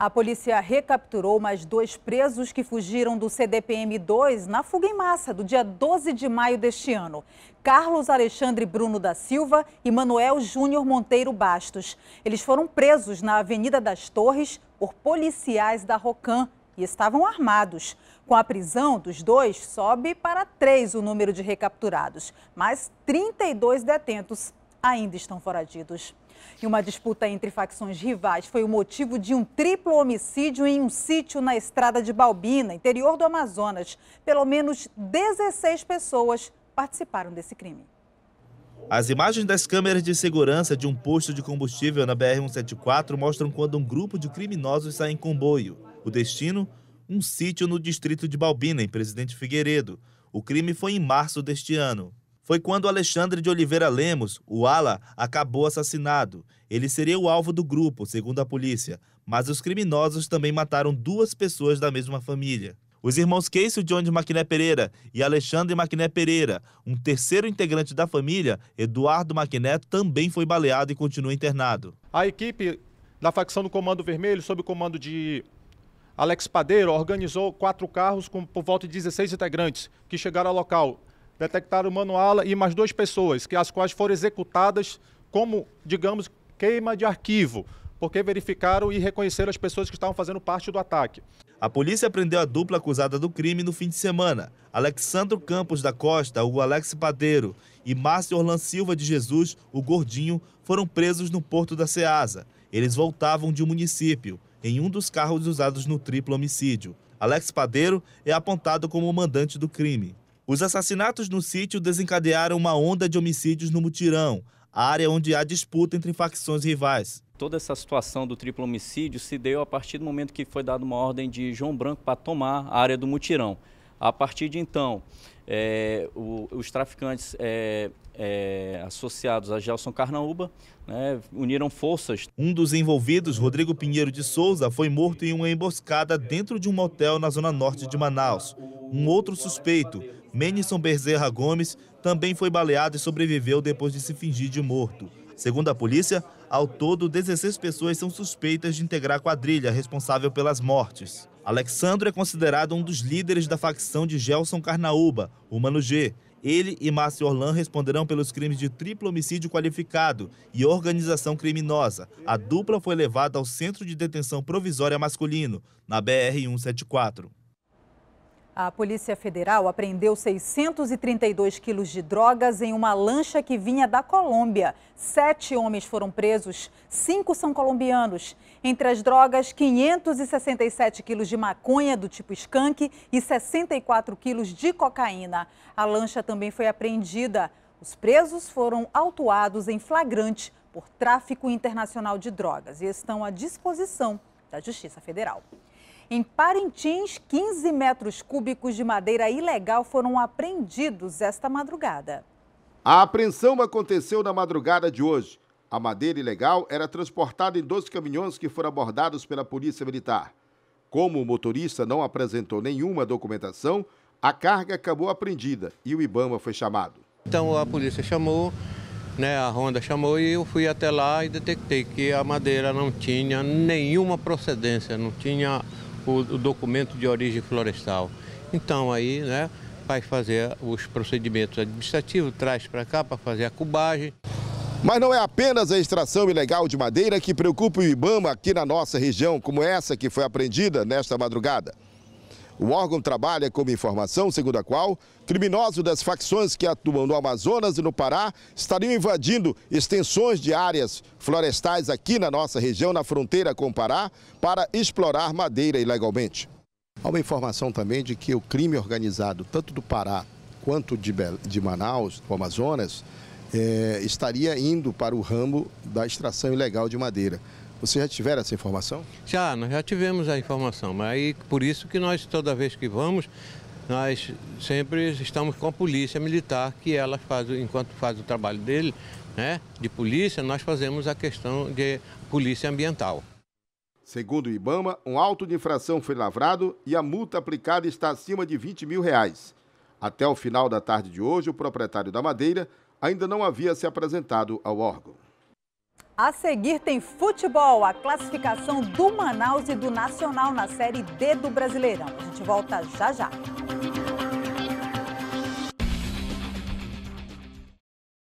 A polícia recapturou mais dois presos que fugiram do CDPM-2 na fuga em massa do dia 12 de maio deste ano. Carlos Alexandre Bruno da Silva e Manuel Júnior Monteiro Bastos. Eles foram presos na Avenida das Torres por policiais da Rocan e estavam armados. Com a prisão dos dois, sobe para três o número de recapturados, mas 32 detentos ainda estão foradidos. E uma disputa entre facções rivais foi o motivo de um triplo homicídio em um sítio na estrada de Balbina, interior do Amazonas. Pelo menos 16 pessoas participaram desse crime. As imagens das câmeras de segurança de um posto de combustível na BR-174 mostram quando um grupo de criminosos sai em comboio. O destino? Um sítio no distrito de Balbina, em Presidente Figueiredo. O crime foi em março deste ano foi quando Alexandre de Oliveira Lemos, o Ala, acabou assassinado. Ele seria o alvo do grupo, segundo a polícia, mas os criminosos também mataram duas pessoas da mesma família. Os irmãos Casey John de Maquiné Pereira e Alexandre Maquiné Pereira, um terceiro integrante da família, Eduardo Maquiné, também foi baleado e continua internado. A equipe da facção do Comando Vermelho, sob o comando de Alex Padeiro, organizou quatro carros com por volta de 16 integrantes que chegaram ao local detectaram Manuala e mais duas pessoas, que as quais foram executadas como, digamos, queima de arquivo, porque verificaram e reconheceram as pessoas que estavam fazendo parte do ataque. A polícia prendeu a dupla acusada do crime no fim de semana. Alexandro Campos da Costa, o Alex Padeiro, e Márcio Orlan Silva de Jesus, o Gordinho, foram presos no porto da Ceasa. Eles voltavam de um município, em um dos carros usados no triplo homicídio. Alex Padeiro é apontado como o mandante do crime. Os assassinatos no sítio desencadearam uma onda de homicídios no Mutirão, área onde há disputa entre facções rivais. Toda essa situação do triplo homicídio se deu a partir do momento que foi dada uma ordem de João Branco para tomar a área do Mutirão. A partir de então, é, o, os traficantes é, é, associados a Gelson Carnaúba né, uniram forças. Um dos envolvidos, Rodrigo Pinheiro de Souza, foi morto em uma emboscada dentro de um motel na zona norte de Manaus. Um outro suspeito, Menison Bezerra Gomes, também foi baleado e sobreviveu depois de se fingir de morto. Segundo a polícia, ao todo, 16 pessoas são suspeitas de integrar a quadrilha responsável pelas mortes. Alexandro é considerado um dos líderes da facção de Gelson Carnaúba, o Mano G. Ele e Márcio Orlan responderão pelos crimes de triplo homicídio qualificado e organização criminosa. A dupla foi levada ao Centro de Detenção Provisória Masculino, na BR-174. A Polícia Federal apreendeu 632 quilos de drogas em uma lancha que vinha da Colômbia. Sete homens foram presos, cinco são colombianos. Entre as drogas, 567 quilos de maconha do tipo skunk e 64 quilos de cocaína. A lancha também foi apreendida. Os presos foram autuados em flagrante por tráfico internacional de drogas e estão à disposição da Justiça Federal. Em Parintins, 15 metros cúbicos de madeira ilegal foram apreendidos esta madrugada. A apreensão aconteceu na madrugada de hoje. A madeira ilegal era transportada em dois caminhões que foram abordados pela Polícia Militar. Como o motorista não apresentou nenhuma documentação, a carga acabou apreendida e o Ibama foi chamado. Então a polícia chamou, né, a Ronda chamou e eu fui até lá e detectei que a madeira não tinha nenhuma procedência, não tinha o, o documento de origem florestal. Então aí, né, vai fazer os procedimentos administrativos, traz para cá para fazer a cubagem. Mas não é apenas a extração ilegal de madeira que preocupa o Ibama aqui na nossa região, como essa que foi apreendida nesta madrugada. O órgão trabalha como informação segundo a qual criminosos das facções que atuam no Amazonas e no Pará estariam invadindo extensões de áreas florestais aqui na nossa região, na fronteira com o Pará, para explorar madeira ilegalmente. Há uma informação também de que o crime organizado, tanto do Pará quanto de, de Manaus, do Amazonas, é, estaria indo para o ramo da extração ilegal de madeira. Vocês já tiveram essa informação? Já, nós já tivemos a informação, mas aí, por isso que nós, toda vez que vamos, nós sempre estamos com a polícia militar, que ela faz, enquanto faz o trabalho dele, né, de polícia, nós fazemos a questão de polícia ambiental. Segundo o Ibama, um auto de infração foi lavrado e a multa aplicada está acima de 20 mil reais. Até o final da tarde de hoje, o proprietário da madeira ainda não havia se apresentado ao órgão. A seguir tem futebol, a classificação do Manaus e do Nacional na Série D do Brasileirão. A gente volta já já.